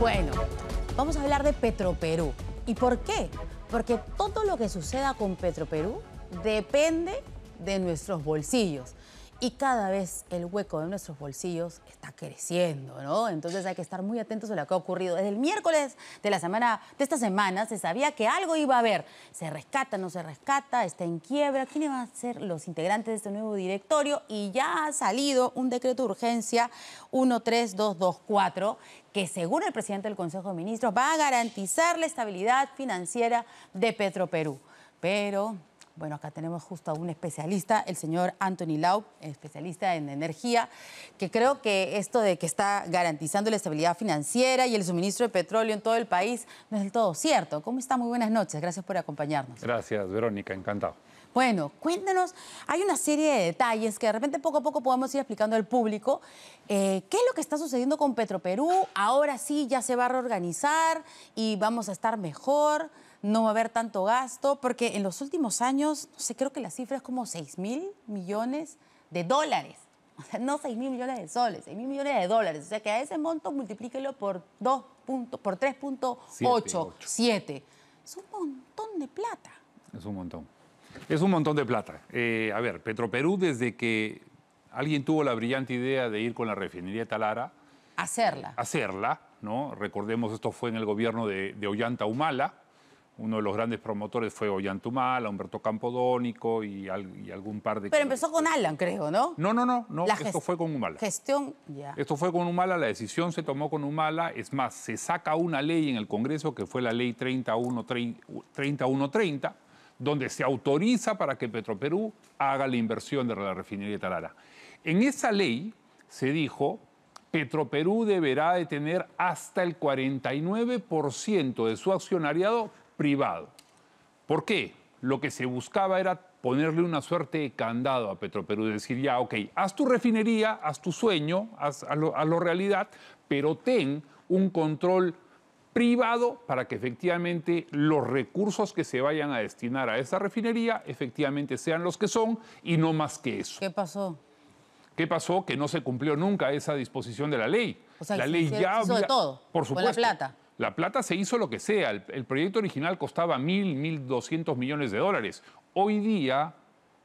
Bueno, vamos a hablar de Petroperú. ¿Y por qué? Porque todo lo que suceda con Petroperú depende de nuestros bolsillos y cada vez el hueco de nuestros bolsillos está creciendo, ¿no? Entonces hay que estar muy atentos a lo que ha ocurrido. Desde el miércoles de la semana, de esta semana, se sabía que algo iba a haber. Se rescata, no se rescata, está en quiebra. ¿Quiénes van a ser los integrantes de este nuevo directorio? Y ya ha salido un decreto de urgencia 13224 que según el presidente del Consejo de Ministros va a garantizar la estabilidad financiera de Petroperú. Pero bueno, acá tenemos justo a un especialista, el señor Anthony Lau, especialista en energía, que creo que esto de que está garantizando la estabilidad financiera y el suministro de petróleo en todo el país no es del todo cierto. ¿Cómo está? Muy buenas noches. Gracias por acompañarnos. Gracias, Verónica. Encantado. Bueno, cuéntanos, hay una serie de detalles que de repente poco a poco podemos ir explicando al público. Eh, ¿Qué es lo que está sucediendo con Petroperú? Ahora sí ya se va a reorganizar y vamos a estar mejor no va a haber tanto gasto, porque en los últimos años, no sé, creo que la cifra es como 6 mil millones de dólares. O sea, no 6 mil millones de soles, 6 mil millones de dólares. O sea que a ese monto multiplíquelo por, 2 punto, por 3.87. Es un montón de plata. Es un montón. Es un montón de plata. Eh, a ver, Petroperú, desde que alguien tuvo la brillante idea de ir con la refinería Talara. Hacerla. Hacerla, ¿no? Recordemos, esto fue en el gobierno de Ollanta Humala uno de los grandes promotores fue Ollantumala, Humberto Campodónico y, algún par de... Pero empezó con Alan, creo, ¿no? No, no, no, no esto fue con Humala. Gestión, ya. Esto fue con Humala, la decisión se tomó con Humala, es más, se saca una ley en el Congreso que fue la ley 3130, donde se autoriza para que Petroperú haga la inversión de la refinería de Tarara. En esa ley se dijo Petroperú deberá de tener hasta el 49% de su accionariado privado. ¿Por qué? Lo que se buscaba era ponerle una suerte de candado a Petroperú, decir, ya, ok, haz tu refinería, haz tu sueño, haz, hazlo, realidad, pero ten un control privado para que efectivamente los recursos que se vayan a destinar a esa refinería efectivamente sean los que son y no más que eso. ¿Qué pasó? ¿Qué pasó? Que no se cumplió nunca esa disposición de la ley. la ley ya todo. Por supuesto. la plata. La plata se hizo lo que sea. El, proyecto original costaba mil, mil doscientos millones de dólares. Hoy día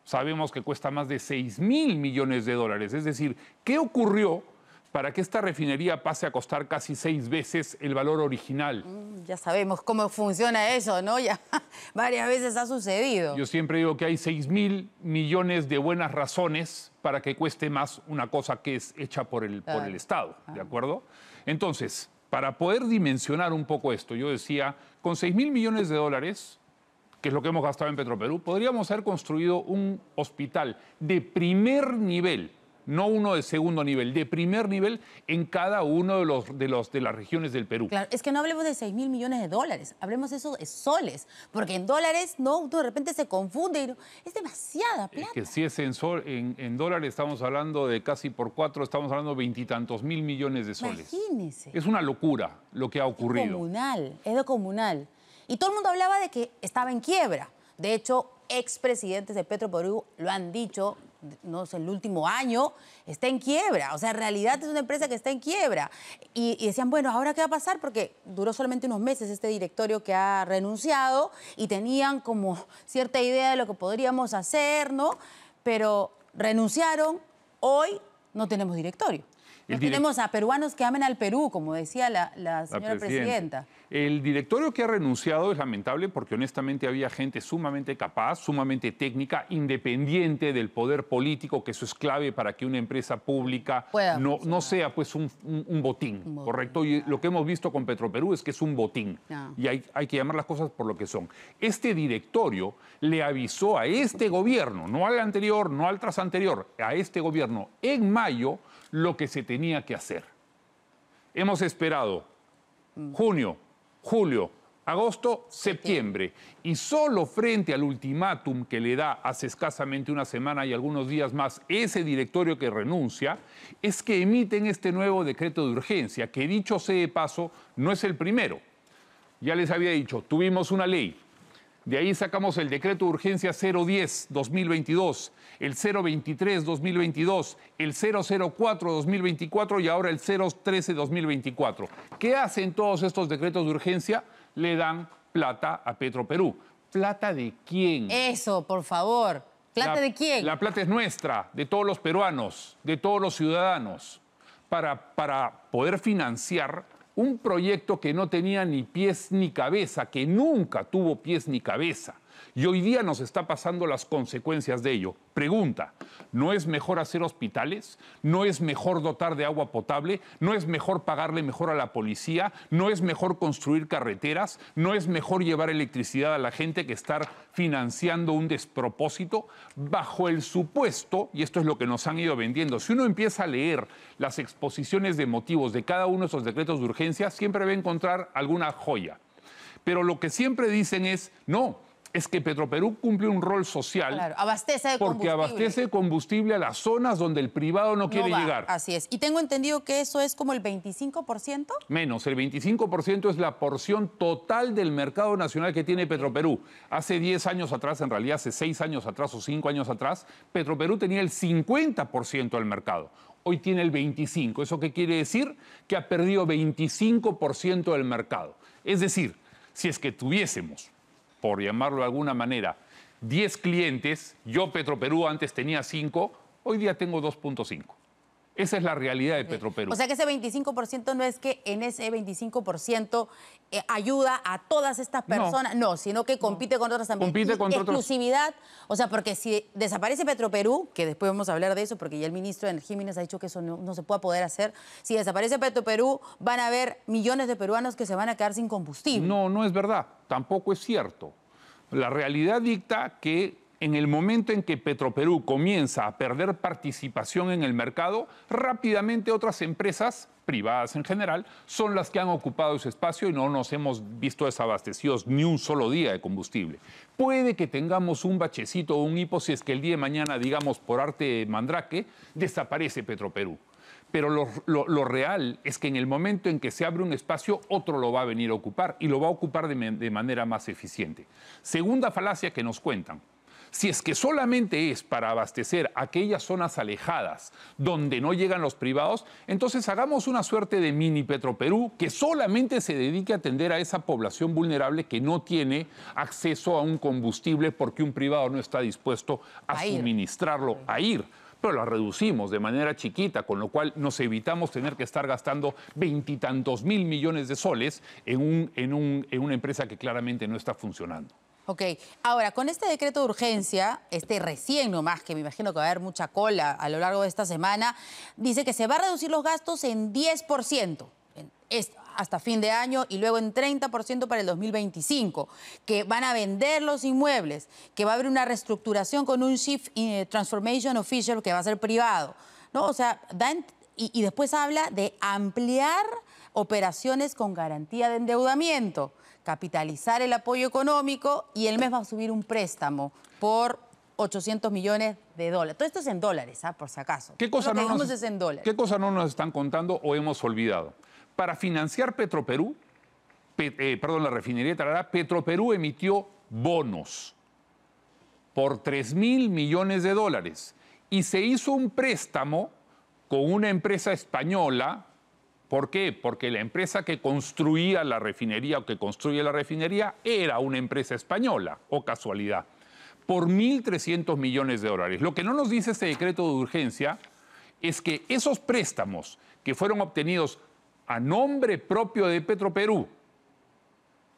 sabemos que cuesta más de seis mil millones de dólares. Es decir, ¿qué ocurrió para que esta refinería pase a costar casi seis veces el valor original. Mm, ya sabemos cómo funciona eso, ¿no? Ya varias veces ha sucedido. Yo siempre digo que hay seis mil millones de buenas razones para que cueste más una cosa que es hecha por el, por el Estado, ¿de ah. acuerdo? Entonces, para poder dimensionar un poco esto, yo decía, con 6 mil millones de dólares, que es lo que hemos gastado en Petroperú, podríamos haber construido un hospital de primer nivel no uno de segundo nivel, de primer nivel en cada uno de los de los de las regiones del Perú. Claro, es que no hablemos de 6 mil millones de dólares, hablemos de eso de soles, porque en dólares no, de repente se confunde y es demasiada plata. Es que si es en, sol, en, dólares estamos hablando de casi por cuatro, estamos hablando de veintitantos mil millones de soles. Imagínese. Es una locura lo que ha ocurrido. Es comunal, es lo comunal. Y todo el mundo hablaba de que estaba en quiebra. De hecho, expresidentes de Petro Perú lo han dicho, no sé, el último año, está en quiebra. O sea, en realidad es una empresa que está en quiebra. Y, y, decían, bueno, ¿ahora qué va a pasar? Porque duró solamente unos meses este directorio que ha renunciado y tenían como cierta idea de lo que podríamos hacer, ¿no? Pero renunciaron, hoy no tenemos directorio tenemos a peruanos que amen al Perú, como decía la, señora presidenta. El directorio que ha renunciado es lamentable porque honestamente había gente sumamente capaz, sumamente técnica, independiente del poder político, que eso es clave para que una empresa pública no, no sea pues un, botín, ¿correcto? Y lo que hemos visto con Petroperú es que es un botín y hay, hay que llamar las cosas por lo que son. Este directorio le avisó a este gobierno, no al anterior, no al tras anterior, a este gobierno en mayo lo que se tenía tenía que hacer. Hemos esperado junio, julio, agosto, septiembre. Y solo frente al ultimátum que le da hace escasamente una semana y algunos días más ese directorio que renuncia, es que emiten este nuevo decreto de urgencia, que dicho sea de paso, no es el primero. Ya les había dicho, tuvimos una ley de ahí sacamos el decreto de urgencia 010-2022, el 023-2022, el 004-2024 y ahora el 013-2024. ¿Qué hacen todos estos decretos de urgencia? Le dan plata a Perú. ¿Plata de quién? Eso, por favor. ¿Plata de quién? La plata es nuestra, de todos los peruanos, de todos los ciudadanos, para, para poder financiar un proyecto que no tenía ni pies ni cabeza, que nunca tuvo pies ni cabeza. Y hoy día nos está pasando las consecuencias de ello. Pregunta, ¿no es mejor hacer hospitales? ¿No es mejor dotar de agua potable? ¿No es mejor pagarle mejor a la policía? ¿No es mejor construir carreteras? ¿No es mejor llevar electricidad a la gente que estar financiando un despropósito? Bajo el supuesto, y esto es lo que nos han ido vendiendo, si uno empieza a leer las exposiciones de motivos de cada uno de esos decretos de urgencia, siempre va a encontrar alguna joya. Pero lo que siempre dicen es, no, es que Petroperú cumple un rol social. Claro, abastece de Porque abastece combustible a las zonas donde el privado no quiere llegar. Así es. Y tengo entendido que eso es como el 25%. Menos, el 25% es la porción total del mercado nacional que tiene Petroperú. Hace 10 años atrás, en realidad hace 6 años atrás o 5 años atrás, Petroperú tenía el 50% del mercado hoy tiene el 25. ¿Eso qué quiere decir? Que ha perdido 25% del mercado. Es decir, si es que tuviésemos por llamarlo de alguna manera, 10 clientes, yo Petro Perú antes tenía 5, hoy día tengo 2.5. Esa es la realidad de Petroperú. O sea que ese 25% no es que en ese 25% eh, ayuda a todas estas personas, no, sino que compite con otras también. Compite con exclusividad, o sea, porque si desaparece Petroperú, que después vamos a hablar de eso porque ya el ministro de Energía ha dicho que eso no, se puede poder hacer, si desaparece Petroperú van a haber millones de peruanos que se van a quedar sin combustible. No, no es verdad, tampoco es cierto. La realidad dicta que en el momento en que Petroperú comienza a perder participación en el mercado, rápidamente otras empresas, privadas en general, son las que han ocupado ese espacio y no nos hemos visto desabastecidos ni un solo día de combustible. Puede que tengamos un bachecito o un hipo si es que el día de mañana, digamos, por arte de mandrake, desaparece Petroperú. Pero lo, real es que en el momento en que se abre un espacio, otro lo va a venir a ocupar y lo va a ocupar de manera más eficiente. Segunda falacia que nos cuentan, si es que solamente es para abastecer aquellas zonas alejadas donde no llegan los privados, entonces hagamos una suerte de mini Petroperú que solamente se dedique a atender a esa población vulnerable que no tiene acceso a un combustible porque un privado no está dispuesto a, suministrarlo, a ir pero la reducimos de manera chiquita, con lo cual nos evitamos tener que estar gastando veintitantos mil millones de soles en, un, en una empresa que claramente no está funcionando. Ok, ahora con este decreto de urgencia, este recién nomás, que me imagino que va a haber mucha cola a lo largo de esta semana, dice que se va a reducir los gastos en 10% hasta fin de año y luego en 30% para el 2025, que van a vender los inmuebles, que va a haber una reestructuración con un Shift eh, Transformation Official que va a ser privado. ¿no? O sea, y, y después habla de ampliar operaciones con garantía de endeudamiento capitalizar el apoyo económico y el mes va a subir un préstamo por 800 millones de dólares. Todo esto es en dólares, ¿ah? por si acaso. ¿Qué cosa, no nos, ¿Qué no nos están contando o hemos olvidado? Para financiar Petroperú, eh, perdón, la refinería Tarará, Petroperú emitió bonos por 3 mil millones de dólares y se hizo un préstamo con una empresa española ¿Por qué? Porque la empresa que construía la refinería o que construye la refinería era una empresa española, o casualidad, por 1.300 millones de dólares. Lo que no nos dice este decreto de urgencia es que esos préstamos que fueron obtenidos a nombre propio de Petroperú,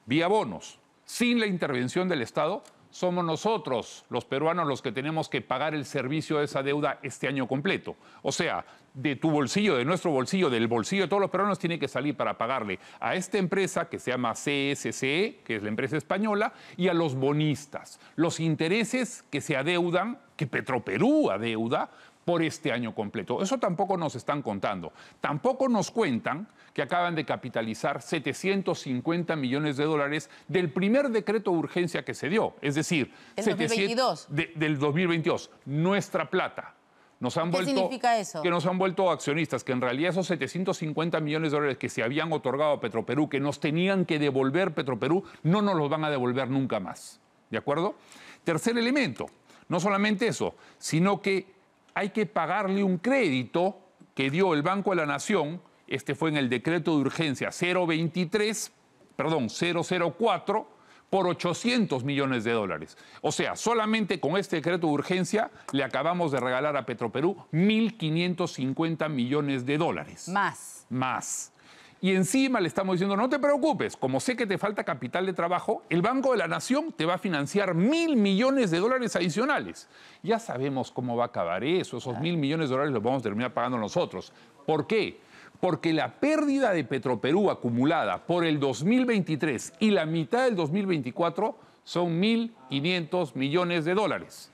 vía bonos, sin la intervención del Estado, somos nosotros, los peruanos, los que tenemos que pagar el servicio de esa deuda este año completo. O sea, de tu bolsillo, de nuestro bolsillo, del bolsillo de todos los peruanos, tiene que salir para pagarle a esta empresa que se llama CSCE, que es la empresa española, y a los bonistas. Los intereses que se adeudan, que Petroperú adeuda, por este año completo. Eso tampoco nos están contando. Tampoco nos cuentan que acaban de capitalizar 750 millones de dólares del primer decreto de urgencia que se dio, es decir, del 2022, nuestra plata. Nos han ¿Qué vuelto, significa eso? Que nos han vuelto accionistas, que en realidad esos 750 millones de dólares que se habían otorgado a Petroperú, que nos tenían que devolver Petroperú, no nos los van a devolver nunca más. ¿De acuerdo? Tercer elemento, no solamente eso, sino que hay que pagarle un crédito que dio el Banco a la Nación, este fue en el decreto de urgencia 023, perdón, 004, por 800 millones de dólares. O sea, solamente con este decreto de urgencia le acabamos de regalar a Petroperú 1.550 millones de dólares. Más. Más y encima le estamos diciendo, no te preocupes, como sé que te falta capital de trabajo, el Banco de la Nación te va a financiar mil millones de dólares adicionales. Ya sabemos cómo va a acabar eso, esos mil millones de dólares los vamos a terminar pagando nosotros. ¿Por qué? Porque la pérdida de Petroperú acumulada por el 2023 y la mitad del 2024 son 1.500 millones de dólares.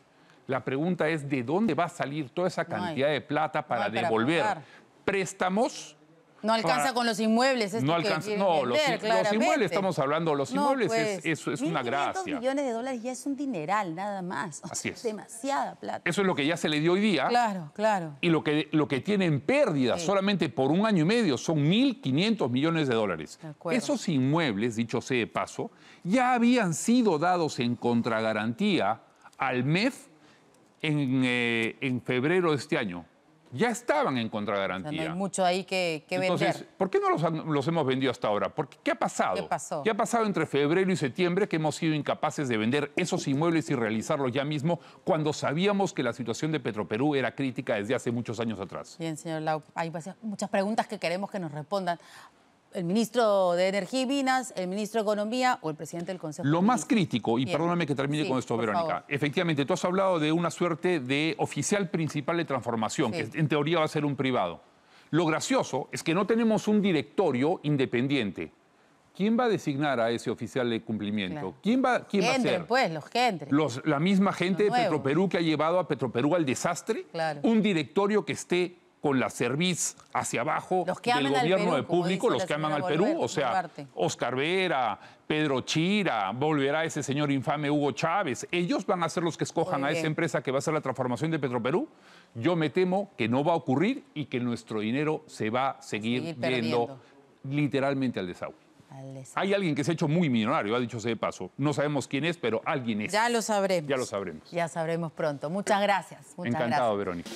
La pregunta es, ¿de dónde va a salir toda esa cantidad de plata para devolver? préstamos no alcanza con los inmuebles. no alcanza. No, los, inmuebles estamos hablando, los inmuebles es, pues, una gracia. millones de dólares ya es un dineral, nada más. es. Demasiada plata. Eso es lo que ya se le dio hoy día. Claro, claro. Y lo que, lo que tienen pérdidas solamente por un año y medio son 1.500 millones de dólares. Esos inmuebles, dicho sea de paso, ya habían sido dados en contragarantía al MEF eh, en febrero de este año ya estaban en contragarantía. O hay mucho ahí que, que Entonces, ¿por qué no los, hemos vendido hasta ahora? Porque, ¿Qué ha pasado? ¿Qué ¿Qué ha pasado entre febrero y septiembre que hemos sido incapaces de vender esos inmuebles y realizarlos ya mismo cuando sabíamos que la situación de Petroperú era crítica desde hace muchos años atrás? Bien, señor Lau, hay muchas preguntas que queremos que nos respondan el ministro de Energía y Minas, el ministro de Economía o el presidente del Consejo. Lo más crítico, y perdóname que termine con esto, Verónica. Efectivamente, tú has hablado de una suerte de oficial principal de transformación, que en teoría va a ser un privado. Lo gracioso es que no tenemos un directorio independiente. ¿Quién va a designar a ese oficial de cumplimiento? ¿Quién va, quién va a ser? pues, los que la misma gente de Petroperú que ha llevado a Petroperú al desastre. Un directorio que esté con la serviz hacia abajo del gobierno de público, los que aman al Perú, o sea, Oscar Vera, Pedro Chira, volverá ese señor infame Hugo Chávez, ellos van a ser los que escojan a esa empresa que va a ser la transformación de Petroperú. Yo me temo que no va a ocurrir y que nuestro dinero se va a seguir, viendo literalmente al desagüe. Hay alguien que se ha hecho muy millonario, ha dicho ese de paso. No sabemos quién es, pero alguien es. Ya lo sabremos. Ya lo sabremos. Ya sabremos pronto. Muchas gracias. Muchas Encantado, Verónica.